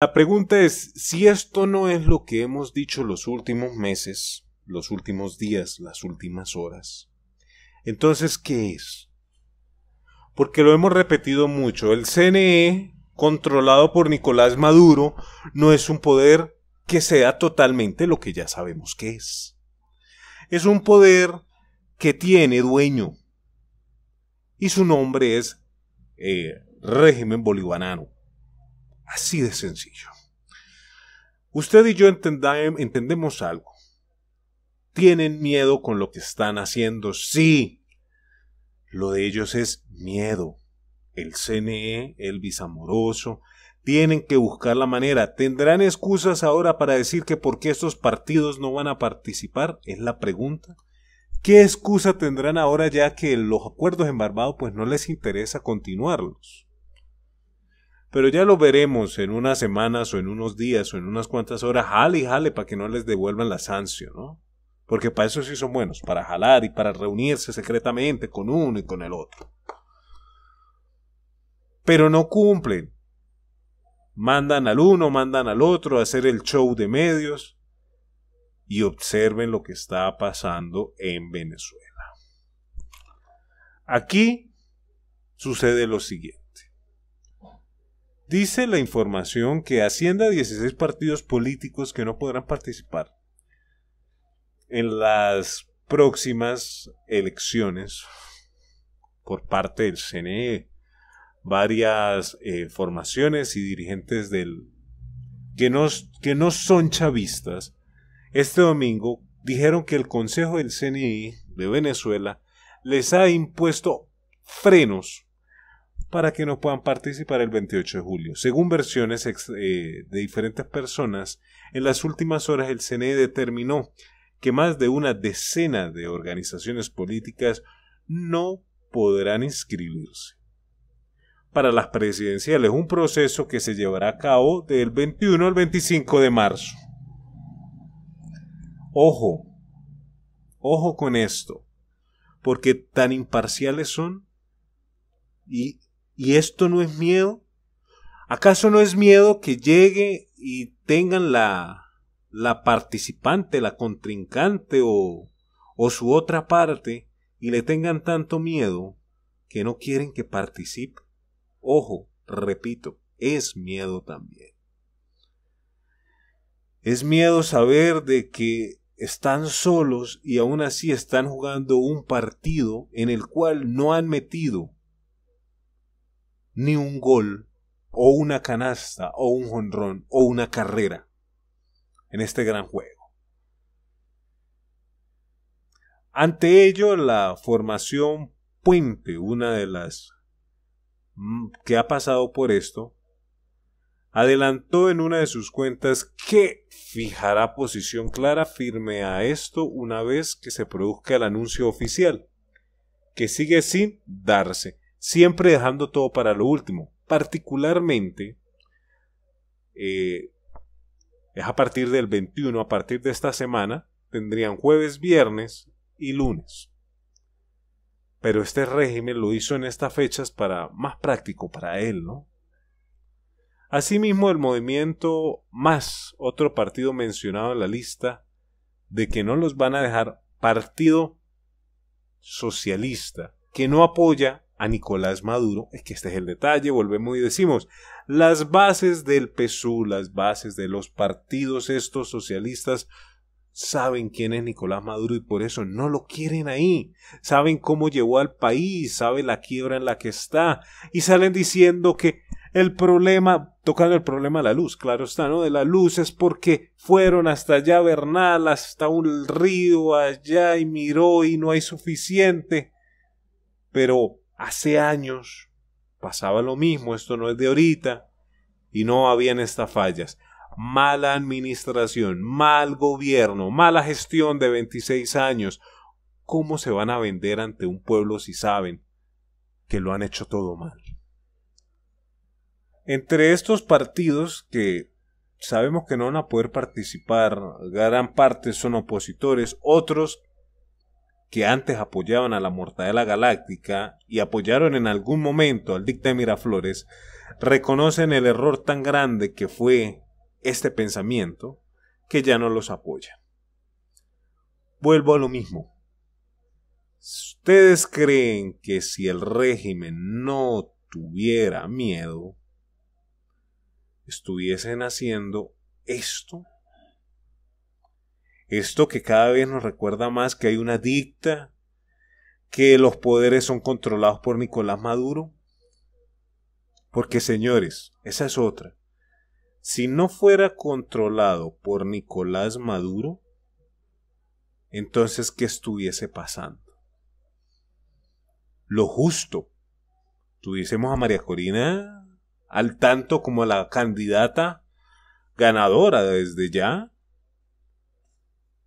La pregunta es, si esto no es lo que hemos dicho los últimos meses, los últimos días, las últimas horas, entonces, ¿qué es? Porque lo hemos repetido mucho, el CNE, controlado por Nicolás Maduro, no es un poder que sea totalmente lo que ya sabemos que es. Es un poder que tiene dueño y su nombre es eh, régimen bolivariano. Así de sencillo. Usted y yo entendemos algo. Tienen miedo con lo que están haciendo. Sí. Lo de ellos es miedo. El CNE, el bisamoroso, tienen que buscar la manera. ¿Tendrán excusas ahora para decir que por qué estos partidos no van a participar? Es la pregunta. ¿Qué excusa tendrán ahora ya que los acuerdos en Barbados pues no les interesa continuarlos? Pero ya lo veremos en unas semanas o en unos días o en unas cuantas horas, jale y jale para que no les devuelvan la sanción, ¿no? Porque para eso sí son buenos, para jalar y para reunirse secretamente con uno y con el otro. Pero no cumplen. Mandan al uno, mandan al otro a hacer el show de medios y observen lo que está pasando en Venezuela. Aquí sucede lo siguiente. Dice la información que Hacienda 16 partidos políticos que no podrán participar en las próximas elecciones por parte del CNE. Varias eh, formaciones y dirigentes del que no, que no son chavistas este domingo dijeron que el Consejo del CNI e de Venezuela les ha impuesto frenos para que no puedan participar el 28 de julio. Según versiones eh, de diferentes personas, en las últimas horas el CNE determinó que más de una decena de organizaciones políticas no podrán inscribirse. Para las presidenciales, un proceso que se llevará a cabo del 21 al 25 de marzo. Ojo, ojo con esto, porque tan imparciales son y ¿Y esto no es miedo? ¿Acaso no es miedo que llegue y tengan la, la participante, la contrincante o, o su otra parte y le tengan tanto miedo que no quieren que participe? Ojo, repito, es miedo también. Es miedo saber de que están solos y aún así están jugando un partido en el cual no han metido ni un gol, o una canasta, o un jonrón, o una carrera en este gran juego. Ante ello, la formación Puente, una de las mm, que ha pasado por esto, adelantó en una de sus cuentas que fijará posición clara firme a esto una vez que se produzca el anuncio oficial, que sigue sin darse siempre dejando todo para lo último. Particularmente, eh, es a partir del 21, a partir de esta semana, tendrían jueves, viernes y lunes. Pero este régimen lo hizo en estas fechas para más práctico para él, ¿no? Asimismo, el movimiento más otro partido mencionado en la lista de que no los van a dejar partido socialista que no apoya a Nicolás Maduro, es que este es el detalle, volvemos y decimos, las bases del PSU, las bases de los partidos estos socialistas, saben quién es Nicolás Maduro y por eso no lo quieren ahí, saben cómo llegó al país, saben la quiebra en la que está y salen diciendo que el problema, tocando el problema de la luz, claro está, ¿no? De la luz es porque fueron hasta allá Bernal, hasta un río allá y miró y no hay suficiente. Pero Hace años pasaba lo mismo, esto no es de ahorita, y no habían estas fallas. Mala administración, mal gobierno, mala gestión de 26 años. ¿Cómo se van a vender ante un pueblo si saben que lo han hecho todo mal? Entre estos partidos que sabemos que no van a poder participar, gran parte son opositores, otros que antes apoyaban a la Mortadela Galáctica y apoyaron en algún momento al Dicta de Miraflores, reconocen el error tan grande que fue este pensamiento que ya no los apoya. Vuelvo a lo mismo. ¿Ustedes creen que si el régimen no tuviera miedo, estuviesen haciendo esto? Esto que cada vez nos recuerda más que hay una dicta, que los poderes son controlados por Nicolás Maduro. Porque señores, esa es otra. Si no fuera controlado por Nicolás Maduro, entonces ¿qué estuviese pasando? Lo justo. Tuviésemos a María Corina al tanto como la candidata ganadora desde ya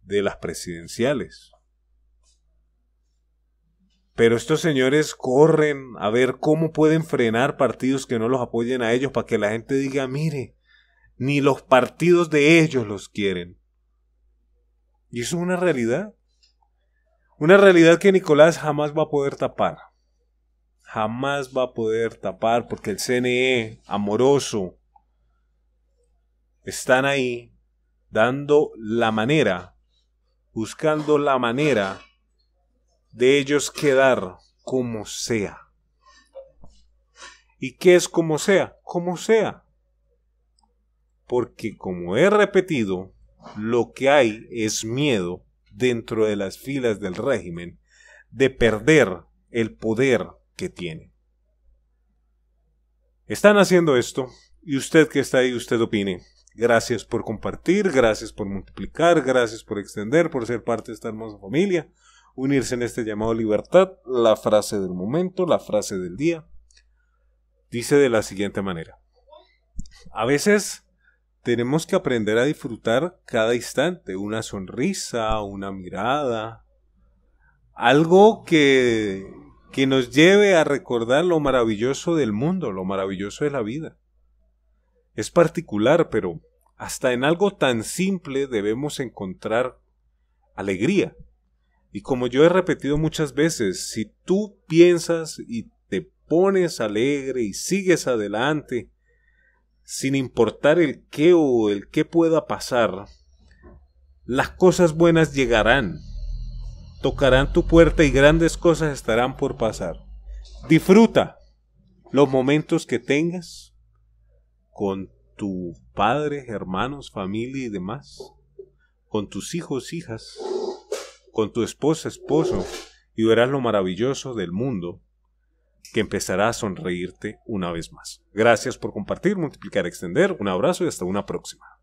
de las presidenciales. Pero estos señores corren a ver cómo pueden frenar partidos que no los apoyen a ellos para que la gente diga, mire, ni los partidos de ellos los quieren. Y eso es una realidad. Una realidad que Nicolás jamás va a poder tapar. Jamás va a poder tapar porque el CNE, amoroso, están ahí dando la manera buscando la manera de ellos quedar como sea. ¿Y qué es como sea? Como sea. Porque como he repetido, lo que hay es miedo dentro de las filas del régimen de perder el poder que tiene. Están haciendo esto y usted que está ahí, usted opine. Gracias por compartir, gracias por multiplicar, gracias por extender, por ser parte de esta hermosa familia, unirse en este llamado libertad, la frase del momento, la frase del día. Dice de la siguiente manera, a veces tenemos que aprender a disfrutar cada instante, una sonrisa, una mirada, algo que, que nos lleve a recordar lo maravilloso del mundo, lo maravilloso de la vida. Es particular, pero hasta en algo tan simple debemos encontrar alegría. Y como yo he repetido muchas veces, si tú piensas y te pones alegre y sigues adelante, sin importar el qué o el qué pueda pasar, las cosas buenas llegarán, tocarán tu puerta y grandes cosas estarán por pasar. Disfruta los momentos que tengas, con tu padre, hermanos, familia y demás, con tus hijos, hijas, con tu esposa, esposo, y verás lo maravilloso del mundo que empezará a sonreírte una vez más. Gracias por compartir, multiplicar, extender. Un abrazo y hasta una próxima.